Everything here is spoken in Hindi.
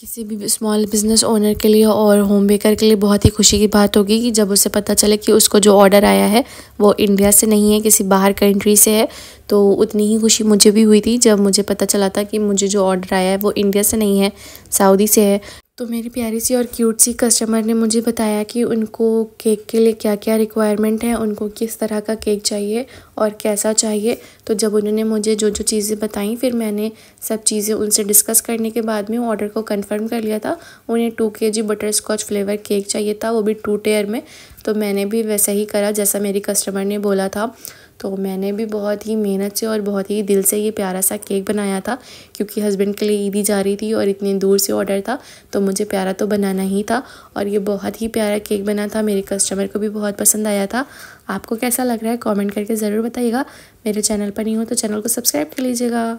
किसी भी स्मॉल बिज़नेस ओनर के लिए और होम बेकर के लिए बहुत ही खुशी की बात होगी कि जब उसे पता चले कि उसको जो ऑर्डर आया है वो इंडिया से नहीं है किसी बाहर कंट्री से है तो उतनी ही खुशी मुझे भी हुई थी जब मुझे पता चला था कि मुझे जो ऑर्डर आया है वो इंडिया से नहीं है सऊदी से है तो मेरी प्यारी सी और क्यूट सी कस्टमर ने मुझे बताया कि उनको केक के लिए क्या क्या रिक्वायरमेंट है उनको किस तरह का केक चाहिए और कैसा चाहिए तो जब उन्होंने मुझे जो जो चीज़ें बताई फिर मैंने सब चीज़ें उनसे डिस्कस करने के बाद में ऑर्डर को कंफर्म कर लिया था उन्हें two K G butterscotch flavour cake चाहिए था वो भी टू टेयर में तो मैंने भी वैसा ही करा जैसा मेरी कस्टमर ने बोला था तो मैंने भी बहुत ही मेहनत से और बहुत ही दिल से ये प्यारा सा केक बनाया था क्योंकि हस्बैंड के लिए ईदी जा रही थी और इतनी दूर से ऑर्डर था तो मुझे प्यारा तो बनाना ही था और ये बहुत ही प्यारा केक बना था मेरे कस्टमर को भी बहुत पसंद आया था आपको कैसा लग रहा है कमेंट करके ज़रूर बताइएगा मेरे चैनल पर नहीं हो तो चैनल को सब्सक्राइब कर लीजिएगा